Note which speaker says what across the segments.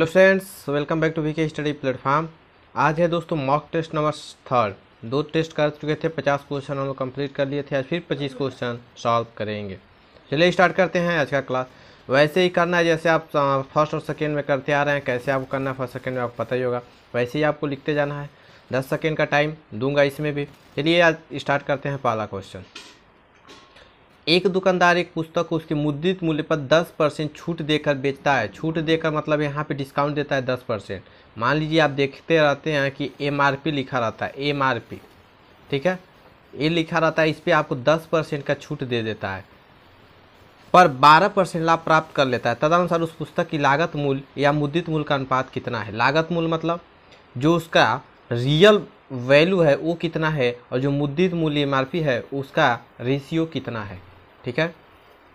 Speaker 1: hello friends welcome back to VK study platform आज है दोस्तों मॉक टेस्ट नंबर थर्ड दो टेस्ट कर चुके थे पचास क्वेश्चन हम लोग कम्प्लीट कर लिए थे आज फिर पच्चीस क्वेश्चन सॉल्व करेंगे चलिए स्टार्ट करते हैं आज का क्लास वैसे ही करना है जैसे आप फर्स्ट और सेकेंड में करते आ रहे हैं कैसे आपको करना है फर्स्ट सेकेंड में आपको पता ही होगा वैसे ही आपको लिखते जाना है दस सेकेंड का टाइम दूंगा इसमें भी चलिए आज स्टार्ट करते हैं पहला क्वेश्चन एक दुकानदार एक पुस्तक को उसके मुद्रित मूल्य पर 10 परसेंट छूट देकर बेचता है छूट देकर मतलब यहाँ पे डिस्काउंट देता है 10 परसेंट मान लीजिए आप देखते रहते हैं कि एम लिखा रहता है एम ठीक है ये लिखा रहता है इस पर आपको दस परसेंट का छूट दे देता है पर बारह परसेंट लाभ प्राप्त कर लेता है तदनुसार उस पुस्तक की लागत मूल्य या मुद्रित मूल्य का अनुपात कितना है लागत मूल्य मतलब जो उसका रियल वैल्यू है वो कितना है और जो मुद्रित मूल्य एम है उसका रेशियो कितना है ठीक है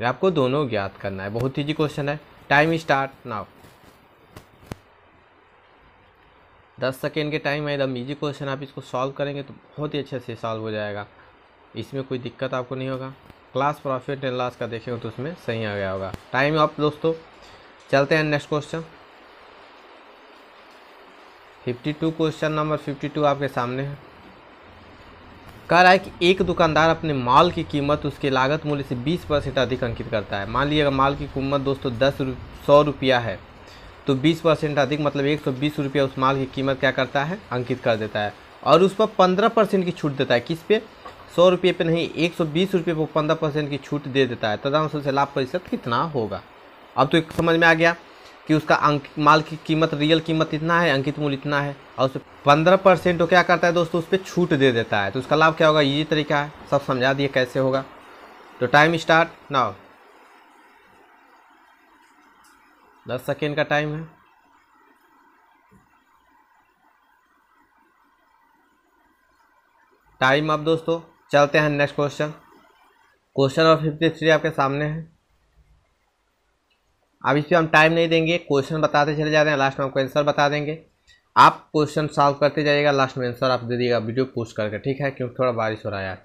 Speaker 1: ये आपको दोनों ज्ञात करना है बहुत ईजी क्वेश्चन है टाइम स्टार्ट नाउ दस सेकेंड के टाइम है एकदम ईजी क्वेश्चन आप इसको सॉल्व करेंगे तो बहुत ही अच्छे से सॉल्व हो जाएगा इसमें कोई दिक्कत आपको नहीं होगा क्लास प्रॉफिट एंड लॉस का देखेंगे तो उसमें सही आ गया होगा टाइम अप दोस्तों चलते हैं next question fifty two question number fifty two आपके सामने है कह रहा है कि एक दुकानदार अपने माल की कीमत उसके लागत मूल्य से 20 परसेंट अधिक अंकित करता है मान लीजिए अगर माल की कीमत दोस्तों दस सौ रुपया है तो 20 परसेंट अधिक मतलब एक सौ बीस रुपया उस माल की कीमत क्या करता है अंकित कर देता है और उस पर पंद्रह परसेंट की छूट देता है किस पे सौ रुपये पर नहीं एक सौ बीस रुपये पर पंद्रह परसेंट की छूट दे देता है तदा उससे लाभ प्रतिशत कितना होगा अब तो समझ में आ गया कि उसका अंक माल की कीमत रियल कीमत इतना है अंकित मूल्य इतना है और उसे पंद्रह परसेंट वो क्या करता है दोस्तों उस पर छूट दे देता है तो उसका लाभ क्या होगा ये तरीका है सब समझा दिए कैसे होगा तो टाइम स्टार्ट नाउ दस सेकेंड का टाइम है टाइम अब दोस्तों चलते हैं नेक्स्ट क्वेश्चन क्वेश्चन और फिफ्टी थ्री आपके सामने है अब इस पर हम टाइम नहीं देंगे क्वेश्चन बताते चले जा रहे हैं लास्ट में आपको आंसर बता देंगे आप क्वेश्चन सॉल्व करते जाइएगा लास्ट में आंसर आप दे दिएगा वीडियो पोस्ट करके ठीक है क्योंकि थोड़ा बारिश हो रहा है यार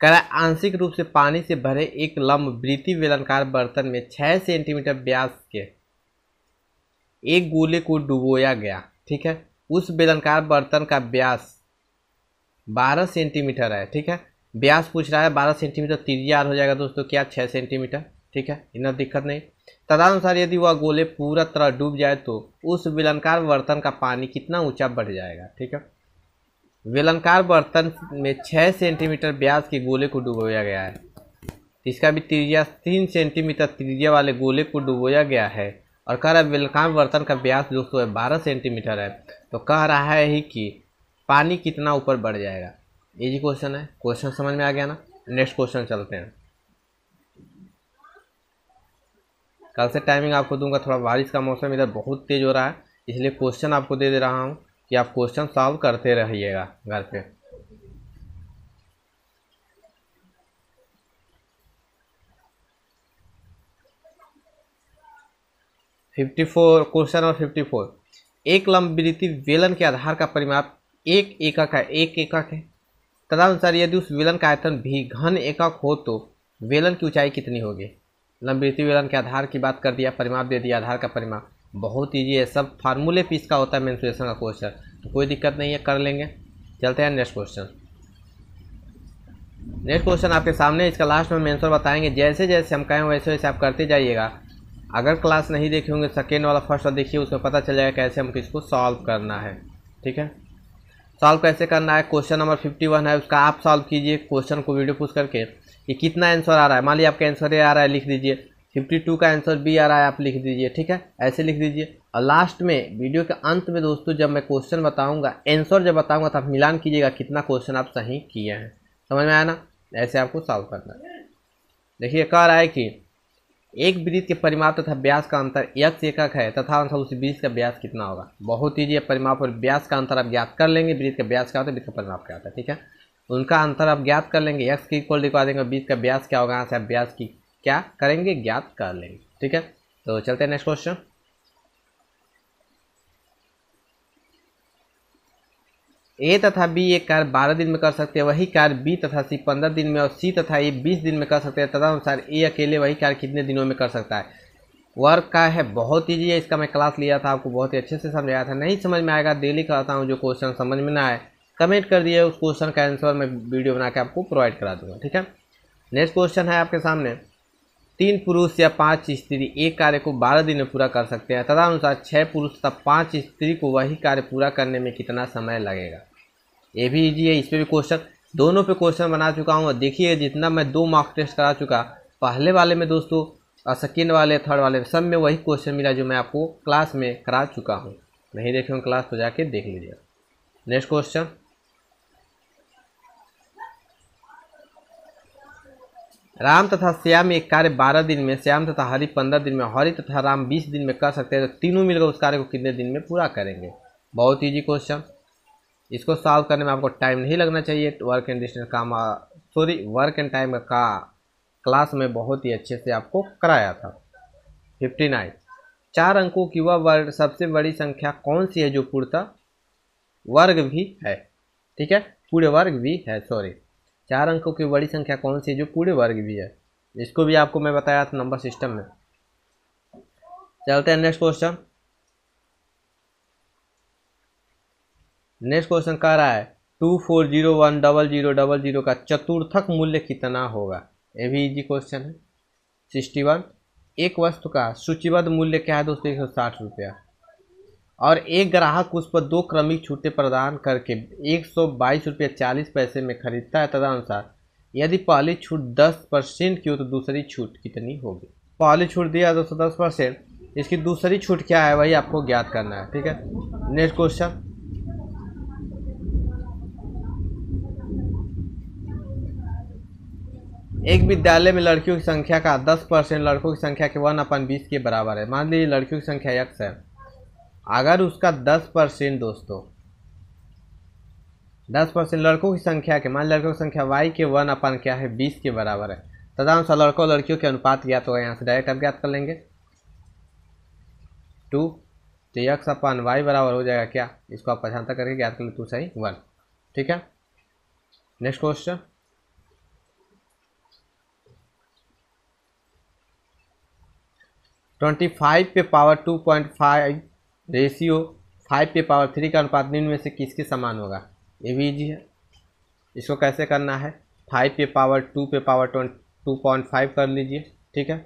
Speaker 1: करा आंशिक रूप से पानी से भरे एक लंब वृत्ति वेलनकार बर्तन में छः सेंटीमीटर व्यास के एक गोले को डुबोया गया ठीक है उस बेलनकार बर्तन का ब्यास बारह सेंटीमीटर है ठीक है ब्यास पूछ रहा है बारह सेंटीमीटर त्रिज्या हो जाएगा दोस्तों क्या छः सेंटीमीटर ठीक है इतना दिक्कत नहीं तदनुसार यदि वह गोले पूरा तरह डूब जाए तो उस विलनकार बर्तन का पानी कितना ऊंचा बढ़ जाएगा ठीक है वेलनकार बर्तन में छः सेंटीमीटर ब्याज के गोले को डुबोया गया है इसका भी त्रिज्या तीन सेंटीमीटर त्रिज्या वाले गोले को डुबोया गया है और कह रहा है वेलनकार बर्तन का ब्याज दोस्तों बारह सेंटीमीटर है तो कह रहा है ही कि पानी कितना ऊपर बढ़ जाएगा इजी क्वेश्चन है क्वेश्चन समझ में आ गया ना नेक्स्ट क्वेश्चन चलते हैं कल से टाइमिंग आपको दूंगा थोड़ा बारिश का मौसम इधर बहुत तेज़ हो रहा है इसलिए क्वेश्चन आपको दे दे रहा हूँ कि आप क्वेश्चन सॉल्व करते रहिएगा घर पे फिफ्टी फोर क्वेश्चन और फिफ्टी फोर एक लंबी वेलन के आधार का परिमाप एक एकक है एक एकक है तदनुसार यदि उस वेलन का आयतन भी घन एकक हो तो वेलन की ऊंचाई कितनी होगी लंबित विवरण के आधार की बात कर दिया परिमाप दे दिया आधार का परिमाप बहुत ईजी है सब फार्मूले पीस का होता है मेन्सुरेशन का क्वेश्चन तो कोई दिक्कत नहीं है कर लेंगे चलते हैं नेक्स्ट क्वेश्चन नेक्स्ट क्वेश्चन आपके सामने इसका लास्ट में मेंसर बताएंगे जैसे जैसे हम कहें वैसे वैसे आप करते जाइएगा अगर क्लास नहीं देखे होंगे सेकेंड वाला फर्स्ट वाला देखिए उसमें पता चल जाएगा कैसे हम किसको सॉल्व करना है ठीक है सॉल्व कैसे करना है क्वेश्चन नंबर फिफ्टी वन है उसका आप सॉल्व कीजिए क्वेश्चन को वीडियो पूछ करके ये कितना आंसर आ रहा है मान लीजिए आपका आंसर ए आ रहा है लिख दीजिए फिफ्टी टू का आंसर बी आ रहा है आप लिख दीजिए ठीक है ऐसे लिख दीजिए और लास्ट में वीडियो के अंत में दोस्तों जब मैं क्वेश्चन बताऊँगा आंसर जब बताऊँगा तो आप मिलान कीजिएगा कितना क्वेश्चन आप सही किए हैं समझ में आया ना ऐसे आपको सॉल्व करना है देखिए कह रहा है कि एक वृत्त के परिमाप तथा ब्यास का अंतर यक्ष एकक है तथा अंतर उस वृत्त का व्यास कितना होगा बहुत ही है परिमाप और व्यास का अंतर आप ज्ञात कर लेंगे वृत्त का व्यास क्या होता है वृत्त का परिमाप क्या होता है ठीक है उनका अंतर आप ज्ञात कर लेंगे एक्स की इक्वल लिखवा देंगे वृत्त का व्यास क्या होगा यहाँ से आप ब्यास की क्या करेंगे ज्ञात कर लेंगे ठीक है तो चलते हैं नेक्स्ट क्वेश्चन ए तथा बी एक कार्य बारह दिन में कर सकते हैं वही कार्य बी तथा सी पंद्रह दिन में और सी तथा ए बीस दिन में कर सकते हैं तदनुसार ए अकेले वही कार्य कितने दिनों में कर सकता है वर्क का है बहुत ईजी है इसका मैं क्लास लिया था आपको बहुत ही अच्छे से समझाया था नहीं समझ में आएगा डेली कराता हूँ जो क्वेश्चन समझ में ना आए कमेंट कर दिए उस क्वेश्चन का आंसर मैं वीडियो बना के आपको प्रोवाइड करा दूंगा ठीक है नेक्स्ट क्वेश्चन है आपके सामने तीन पुरुष या पांच स्त्री एक कार्य को बारह दिन में पूरा कर सकते हैं तदनुसार छः पुरुष तथा पांच स्त्री को वही कार्य पूरा करने में कितना समय लगेगा ये भी ईजी है इस पर भी क्वेश्चन दोनों पे क्वेश्चन बना चुका हूँ देखिए जितना मैं दो मार्क टेस्ट करा चुका पहले वाले में दोस्तों और सेकेंड वाले थर्ड वाले सब में वही क्वेश्चन मिला जो मैं आपको क्लास में करा चुका हूँ नहीं देखे हूँ क्लास तो जाके देख लीजिए नेक्स्ट क्वेश्चन राम तथा श्याम एक कार्य बारह दिन में श्याम तथा हरि पंद्रह दिन में हरि तथा राम बीस दिन में कर सकते हैं तो तीनों मिलकर उस कार्य को कितने दिन में पूरा करेंगे बहुत ईजी क्वेश्चन इसको सॉल्व करने में आपको टाइम नहीं लगना चाहिए वर्क एंड डिस्टेंस का सॉरी वर्क एंड टाइम का क्लास में बहुत ही अच्छे से आपको कराया था फिफ्टी नाइन चार अंकों की वह वर्ग सबसे बड़ी संख्या कौन सी है जो पूर्णता वर्ग भी है ठीक है पूरे वर्ग भी है सॉरी चार अंकों की बड़ी संख्या कौन सी है जो पूरे वर्ग भी है इसको भी आपको मैं बताया था नंबर सिस्टम में चलते हैं नेक्स्ट क्वेश्चन नेक्स्ट क्वेश्चन कह रहा है two four zero one double zero double zero का चतुर्थक मूल्य कितना होगा ये भी इजी क्वेश्चन है सिक्सटी वन एक वस्तु का सूचीबद्ध मूल्य क्या है दोस्तों एक सौ साठ रुपया और एक ग्राहक उस पर दो क्रमिक छूटें प्रदान करके एक सौ बाईस रुपये चालीस पैसे में खरीदता है तदनुसार यदि पहली छूट दस परसेंट की हो तो दूसरी छूट कितनी होगी पहली छूट दिया दोस्तों दस परसेंट इसकी दूसरी छूट क्या है वही आपको ज्ञात करना है ठीक है नेक्स्ट क्वेश्चन एक विद्यालय में लड़कियों की संख्या का दस परसेंट लड़कों की संख्या के वन अपन बीस के बराबर है मान लीजिए लड़कियों की संख्या यक्स है अगर उसका दस परसेंट दोस्तों दस परसेंट लड़कों की संख्या के मान लड़कों की संख्या वाई के वन अपन क्या है बीस के बराबर है तदानुसार लड़कों लड़कियों के अनुपात ज्ञात होगा यहाँ से डायरेक्ट आप ज्ञात कर लेंगे टू तो यक्स अपन वाई बराबर हो जाएगा क्या इसको आप पहचानता करके ज्ञात कर ले टू सही वन ठीक है नेक्स्ट क्वेश्चन ट्वेंटी फाइव पे power two point five ratio five पे पावर थ्री का अनुपात निम्न में से किसके समान होगा ये भी इजी है इसको कैसे करना है फाइव पे पावर टू पे power twenty two point five कर लीजिए ठीक है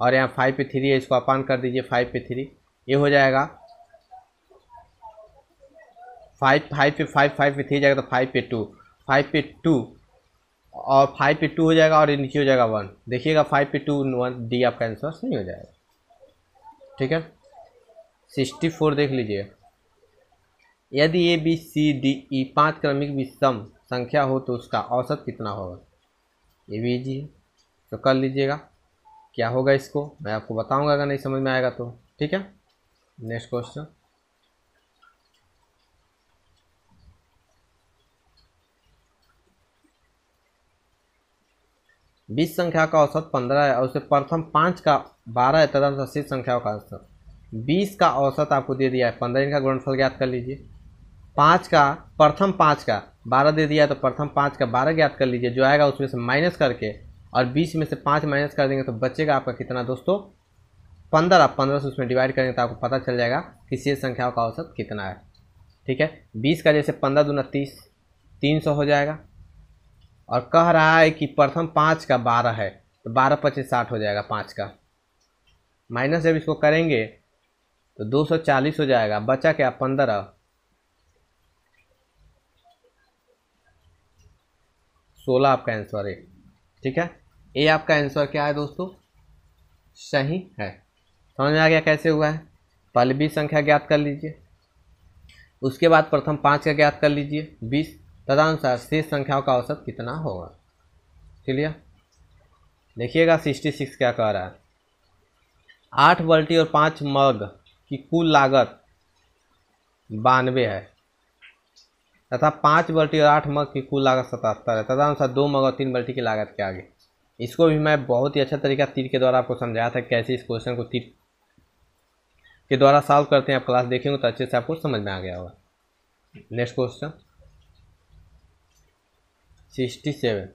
Speaker 1: और यहाँ फाइव पे थ्री है इसको अपान कर दीजिए फाइव पे थ्री ये हो जाएगा फाइव फाइव पे फाइव फाइव पे थ्री जाएगा तो फाइव पे टू फाइव पे टू और फाइव पे टू हो जाएगा और ये नीचे हो जाएगा वन देखिएगा फाइव पे टू वन डी आपका आंसर नहीं हो जाएगा ठीक है सिक्सटी फोर देख लीजिए यदि A B C D E पाँच क्रमिक विषम संख्या हो तो उसका औसत कितना होगा ये भी जी तो कर लीजिएगा क्या होगा इसको मैं आपको बताऊंगा अगर नहीं समझ में आएगा तो ठीक है नेक्स्ट क्वेश्चन बीस संख्या का औसत पंद्रह है और उससे प्रथम पाँच का बारह है तथा शेष संख्याओं का औसत बीस का औसत आपको दे दिया है पंद्रह इनका गुणनफल ज्ञात कर लीजिए पाँच का प्रथम पाँच का बारह दे दिया है तो प्रथम पाँच का बारह ज्ञात कर लीजिए जो आएगा उसमें से माइनस करके और बीस में से पाँच माइनस कर देंगे तो बचेगा आपका कितना दोस्तों पंद्रह पंद्रह से उसमें डिवाइड करेंगे तो आपको पता चल जाएगा कि शेष संख्याओं का औसत कितना है ठीक है बीस का जैसे पंद्रह न तीस तीन सौ हो जाएगा और कह रहा है कि प्रथम पाँच का बारह है तो बारह पच्चीस साठ हो जाएगा पाँच का माइनस जब इसको करेंगे तो दो सौ चालीस हो जाएगा बचा क्या पंद्रह सोलह आपका आंसर है ठीक है ये आपका आंसर क्या है दोस्तों सही है समझ में आ गया कैसे हुआ है पहले बीस संख्या ज्ञात कर लीजिए उसके बाद प्रथम पाँच का ज्ञात कर लीजिए बीस तदनुसार शेष संख्याओं का औसत कितना होगा क्लियर देखिएगा सिक्सटी सिक्स क्या कह रहा है आठ बल्टी और पाँच मग की कुल लागत बानवे है तथा पाँच बल्टी और आठ मग की कुल लागत सतहत्तर है तदनुसार दो मग और तीन बल्टी की लागत क्या आगे इसको भी मैं बहुत ही अच्छा तरीका तीर के द्वारा आपको समझाया था कैसे इस क्वेश्चन को तीर के द्वारा सॉल्व करते हैं आप क्लास देखेंगे तो अच्छे से आपको समझ में आ गया होगा नेक्स्ट क्वेश्चन सिक्सटी सेवन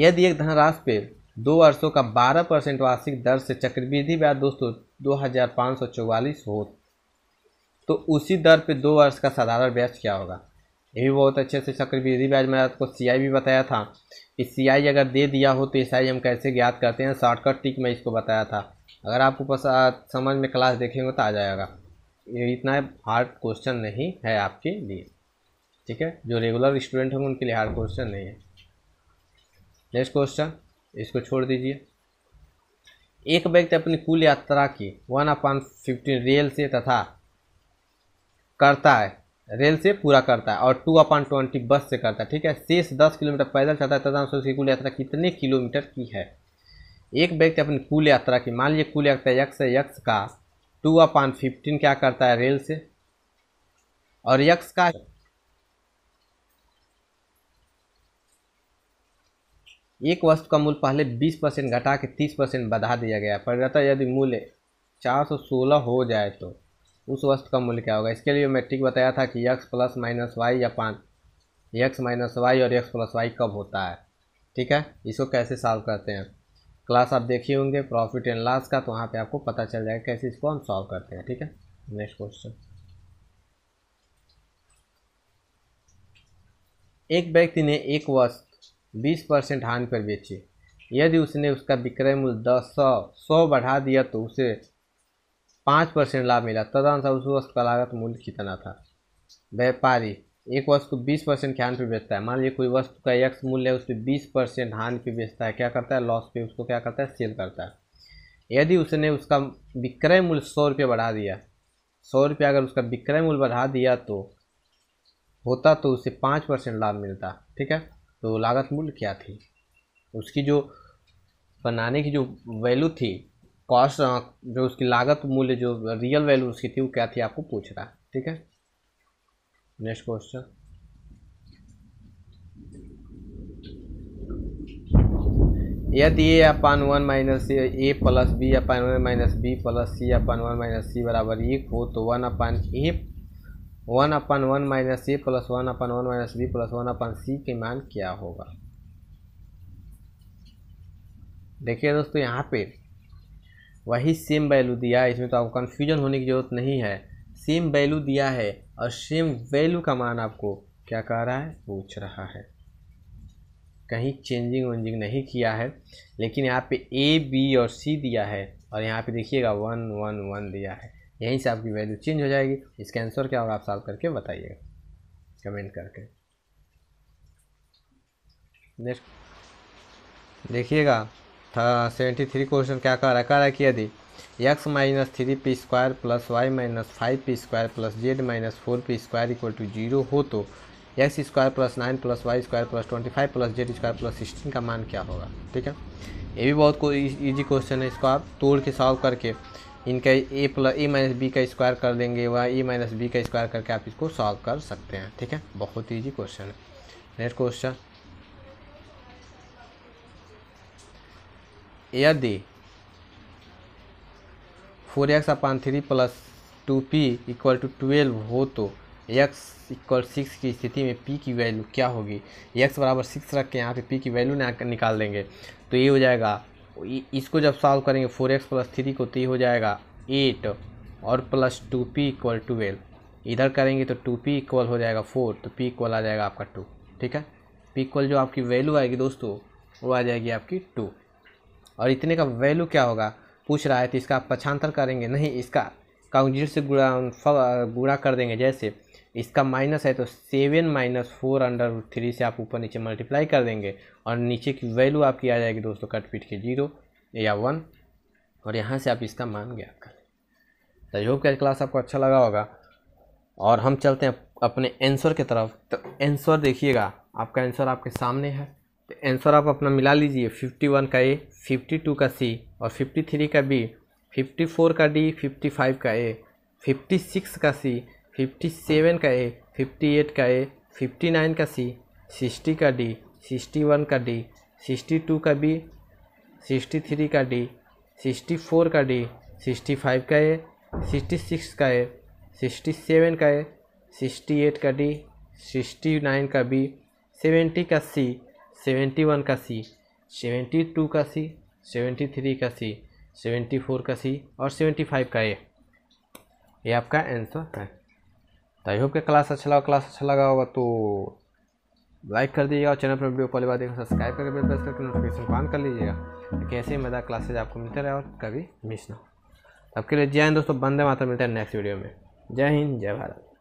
Speaker 1: यदि एक धनराशि पे दो वर्षों का बारह परसेंट वार्षिक दर से चक्रवृद्धि ब्याज दोस्तों दो हज़ार पाँच सौ चौवालीस हो तो उसी दर पे दो वर्ष का साधारण ब्याज क्या होगा ये भी बहुत अच्छे से चक्रवृद्धि ब्याज मैंने आपको सी आई भी बताया था कि सी आई अगर दे दिया हो तो एस हम कैसे ज्ञात करते हैं शॉर्टकट टिक मैं इसको बताया था अगर आपको पसंद समझ में क्लास देखेंगे तो आ जाएगा ये इतना हार्ड क्वेश्चन नहीं है आपके लिए ठीक है जो रेगुलर स्टूडेंट होंगे उनके लिए हार्ड क्वेश्चन नहीं है नेक्स्ट क्वेश्चन इसको छोड़ दीजिए एक व्यक्ति अपनी कुल यात्रा की वन अपॉन फिफ्टीन रेल से तथा करता है रेल से पूरा करता है और टू अपॉन ट्वेंटी बस से करता है ठीक है शेष दस किलोमीटर पैदल चलता है तथा उसकी कुल यात्रा कितने किलोमीटर की है एक व्यक्ति अपनी कुल यात्रा की मान लीजिए कुल यात्रा यक्स है का टू अपॉन फिफ्टीन क्या करता है रेल से और यक्स का एक वस्तु का मूल्य पहले 20 परसेंट घटा के 30 परसेंट बढ़ा दिया गया पर परिणतः यदि मूल्य 416 हो जाए तो उस वस्तु का मूल्य क्या होगा इसके लिए मैट्रिक बताया था कि यक्स प्लस माइनस वाई या पान यक्स माइनस वाई और यक्स प्लस वाई कब होता है ठीक है इसको कैसे सॉल्व करते हैं क्लास आप देखे होंगे प्रॉफिट एंड लॉस का तो वहाँ पर आपको पता चल जाएगा कैसे इसको हम सॉल्व करते हैं ठीक है नेक्स्ट क्वेश्चन एक व्यक्ति ने एक वस्तु बीस परसेंट हानि पर बेचे यदि उसने उसका विक्रय मूल्य दस सौ सौ बढ़ा दिया तो उसे पाँच परसेंट लाभ मिला तदनुसार उस वस्तु का लागत मूल्य कितना था व्यापारी एक वस्तु को बीस परसेंट के हानि पर बेचता है मान लीजिए कोई वस्तु का एक मूल्य है उस पर बीस परसेंट हानि पर बेचता है क्या करता है लॉस पे उसको क्या करता है सेल करता है यदि उसने उसका विक्रय मूल्य सौ रुपये बढ़ा दिया सौ रुपये अगर उसका विक्रय मूल्य बढ़ा दिया तो होता तो उसे पाँच परसेंट लाभ मिलता ठीक है तो लागत मूल्य क्या थी उसकी जो बनाने की जो वैल्यू थी कॉस्ट जो उसकी लागत मूल्य जो रियल वैल्यू उसकी थी वो क्या थी आपको पूछ रहा है ठीक है नेक्स्ट क्वेश्चन यदि A upon one minus A plus B upon one minus B plus C upon one minus C बराबर एक e हो तो one upon A one upon one minus A plus one upon one minus B plus one upon C के मान क्या होगा देखिए दोस्तों यहाँ पे वही सेम वैल्यू दिया है इसमें तो आपको कन्फ्यूजन होने की ज़रूरत नहीं है सेम वैल्यू दिया है और सेम वैल्यू का मान आपको क्या कह रहा है पूछ रहा है कहीं चेंजिंग वेंजिंग नहीं किया है लेकिन यहाँ पे ए बी और सी दिया है और यहाँ पे देखिएगा वन वन वन दिया है यहीं से आपकी वैल्यू चेंज हो जाएगी इसका आंसर क्या होगा आप सॉल्व करके बताइएगा कमेंट करके नेक्स्ट देखिएगा सेवेंटी थ्री क्वेश्चन क्या कर रहा है कह रहा है कि यदि x minus three p square plus y minus five p square plus z minus four p square equal to zero हो तो x square plus nine plus y square plus twenty five plus z square plus sixteen का मान क्या होगा ठीक है ये भी बहुत कोई ईजी क्वेश्चन है इसको आप तोड़ के सॉल्व करके इनका a plus a minus b का स्क्वायर कर देंगे वह ए माइनस बी का स्क्वायर करके आप इसको सॉल्व कर सकते हैं ठीक है बहुत ईजी क्वेश्चन है नेक्स्ट क्वेश्चन यदि four x upon three plus two p equal to twelve हो तो एक्स इक्वल सिक्स की स्थिति में पी की वैल्यू क्या होगी एक्स बराबर सिक्स रख के यहाँ पे पी की वैल्यू निकाल देंगे तो ये हो जाएगा इसको जब सॉल्व करेंगे फोर एक्स प्लस थ्री को तो ये हो जाएगा एट और plus two p equal twelve इधर करेंगे तो टू पी इक्वल हो जाएगा फोर तो पी इक्वल आ जाएगा आपका टू ठीक है पी इक्वल जो आपकी वैल्यू आएगी दोस्तों वो आ जाएगी आपकी टू और इतने का वैल्यू क्या होगा पूछ रहा है तो इसका आप पछांतर करेंगे नहीं इसका काउंजिट से गुड़ा गुड़ा कर देंगे जैसे इसका माइनस है तो seven minus four under three से आप ऊपर नीचे मल्टीप्लाई कर देंगे और नीचे की वैल्यू आपकी आ जाएगी दोस्तों कट पीट के जीरो या वन और यहाँ से आप इसका मान ज्ञात करें तो आई होप का क्लास आपको अच्छा लगा होगा और हम चलते हैं अपने आंसर की तरफ तो आंसर देखिएगा आपका आंसर आपके सामने है तो आंसर आप अपना मिला लीजिए फिफ्टी वन का ए फिफ्टी टू का सी और फिफ्टी थ्री का बी फिफ्टी फोर का डी फिफ्टी फाइव का ए फिफ्टी सिक्स का सी फिफ्टी सेवन का ए फिफ्टी एट का ए फिफ्टी नाइन का सी सिक्सटी का डी सिक्सटी वन का डी सिक्सटी टू का बी सिक्सटी थ्री का डी सिक्सटी फोर का डी सिक्सटी फाइव का ए सिक्सटी सिक्स का ए सिक्सटी सेवन का ए सिक्सटी एट का डी सिक्सटी नाइन का बी सेवेंटी का सी सेवेंटी वन का सी सेवेंटी टू का सी सेवेंटी थ्री का सी सेवेंटी फोर का सी और सेवेंटी फाइव का ए ये आपका आंसर है तो आई होप के क्लास अच्छा लगा क्लास अच्छा लगा होगा तो लाइक कर दीजिएगा और चैनल पर वीडियो पहली बार देखकर सब्सक्राइब करके बेल प्रेस करके नोटिफिकेशन ऑन कर लीजिएगा कैसे ऐसे ही मजा क्लासेज आपको मिलते रहे और कभी मिस ना हो तब के लिए जय हिंद दोस्तों बंदे मात्र मिलते हैं नेक्स्ट वीडियो में जय हिंद जय भारत